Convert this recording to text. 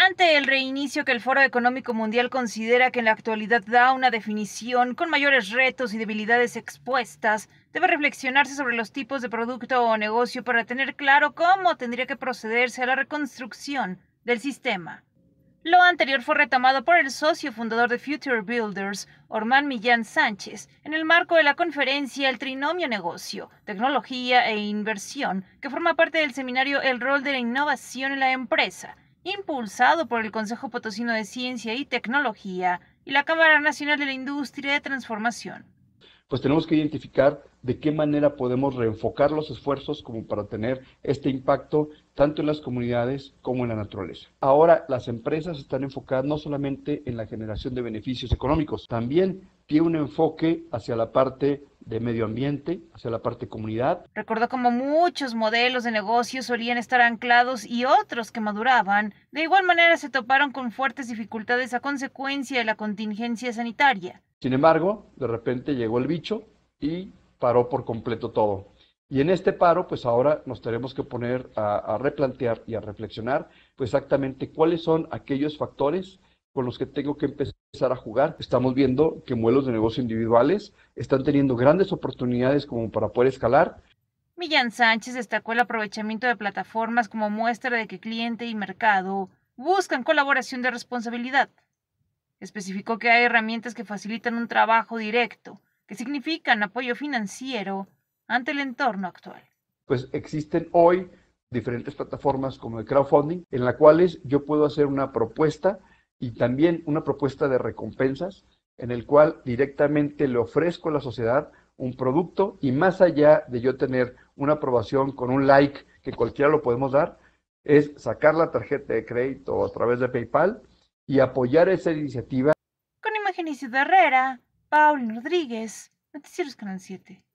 Ante el reinicio que el Foro Económico Mundial considera que en la actualidad da una definición con mayores retos y debilidades expuestas, debe reflexionarse sobre los tipos de producto o negocio para tener claro cómo tendría que procederse a la reconstrucción del sistema. Lo anterior fue retomado por el socio fundador de Future Builders, Ormán Millán Sánchez, en el marco de la conferencia El Trinomio Negocio, Tecnología e Inversión, que forma parte del seminario El Rol de la Innovación en la Empresa, impulsado por el Consejo Potosino de Ciencia y Tecnología y la Cámara Nacional de la Industria de Transformación. Pues tenemos que identificar de qué manera podemos reenfocar los esfuerzos como para tener este impacto tanto en las comunidades como en la naturaleza. Ahora las empresas están enfocadas no solamente en la generación de beneficios económicos, también tiene un enfoque hacia la parte de medio ambiente, hacia la parte comunidad. Recordó como muchos modelos de negocios solían estar anclados y otros que maduraban. De igual manera se toparon con fuertes dificultades a consecuencia de la contingencia sanitaria. Sin embargo, de repente llegó el bicho y paró por completo todo. Y en este paro, pues ahora nos tenemos que poner a, replantear y a reflexionar pues exactamente cuáles son aquellos factores con los que tengo que empezar a jugar. Estamos viendo que modelos de negocio individuales están teniendo grandes oportunidades como para poder escalar. Millán Sánchez destacó el aprovechamiento de plataformas como muestra de que cliente y mercado buscan colaboración de responsabilidad. Especificó que hay herramientas que facilitan un trabajo directo, que significan apoyo financiero ante el entorno actual. Pues existen hoy diferentes plataformas como el crowdfunding, en las cuales yo puedo hacer una propuesta y también una propuesta de recompensas en el cual directamente le ofrezco a la sociedad un producto y más allá de yo tener una aprobación con un like que cualquiera lo podemos dar, es sacar la tarjeta de crédito a través de PayPal y apoyar esa iniciativa. Con Imagenicio de Herrera, Paul Rodríguez, Noticieros Canal 7.